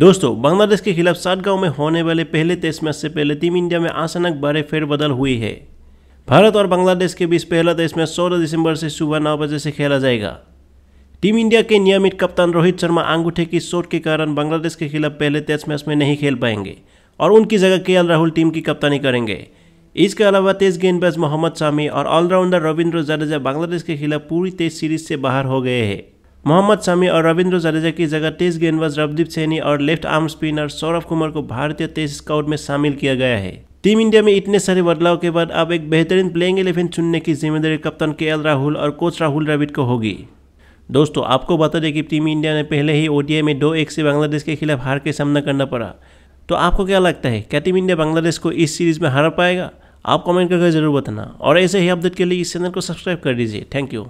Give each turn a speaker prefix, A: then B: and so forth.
A: दोस्तों बांग्लादेश के खिलाफ सातगांव में होने वाले पहले टेस्ट मैच से पहले टीम इंडिया में अचानक बड़े फेरबदल हुई है भारत और बांग्लादेश के बीच पहला टेस्ट मैच सोलह दिसंबर से सुबह नौ बजे से खेला जाएगा टीम इंडिया के नियमित कप्तान रोहित शर्मा अंगूठे की चोट के कारण बांग्लादेश के खिलाफ पहले टेस्ट मैच में नहीं खेल पाएंगे और उनकी जगह के राहुल टीम की कप्तानी करेंगे इसके अलावा तेज गेंदबाज मोहम्मद शामी और ऑलराउंडर रविंद्र जडेजा बांग्लादेश के खिलाफ पूरी टेस्ट सीरीज से बाहर हो गए हैं मोहम्मद शमी और रविंद्र जडेजा की जगह तेज गेंदबाज रवदीप सैनी और left arm spinner Saurabh Kumar को भारतीय टेस्ट स्काउट में शामिल किया गया है टीम इंडिया में इतने सारे बदलाव के बाद अब एक बेहतरीन प्लेइंग इलेवन चुनने की जिम्मेदारी कप्तान के राहुल और कोच राहुल द्रविड को होगी दोस्तों आपको बता दें कि टीम इंडिया ने पहले ही ओडीआई में दो एक से बांग्लादेश के खिलाफ हार के सामना करना पड़ा तो आपको क्या लगता है क्या टीम इंडिया बांग्लादेश को इस सीरीज में हरा पाएगा आप कमेंट करके जरूर बताना और ऐसे ही अपडेट के लिए इस चैनल को सब्सक्राइब कर दीजिए थैंक यू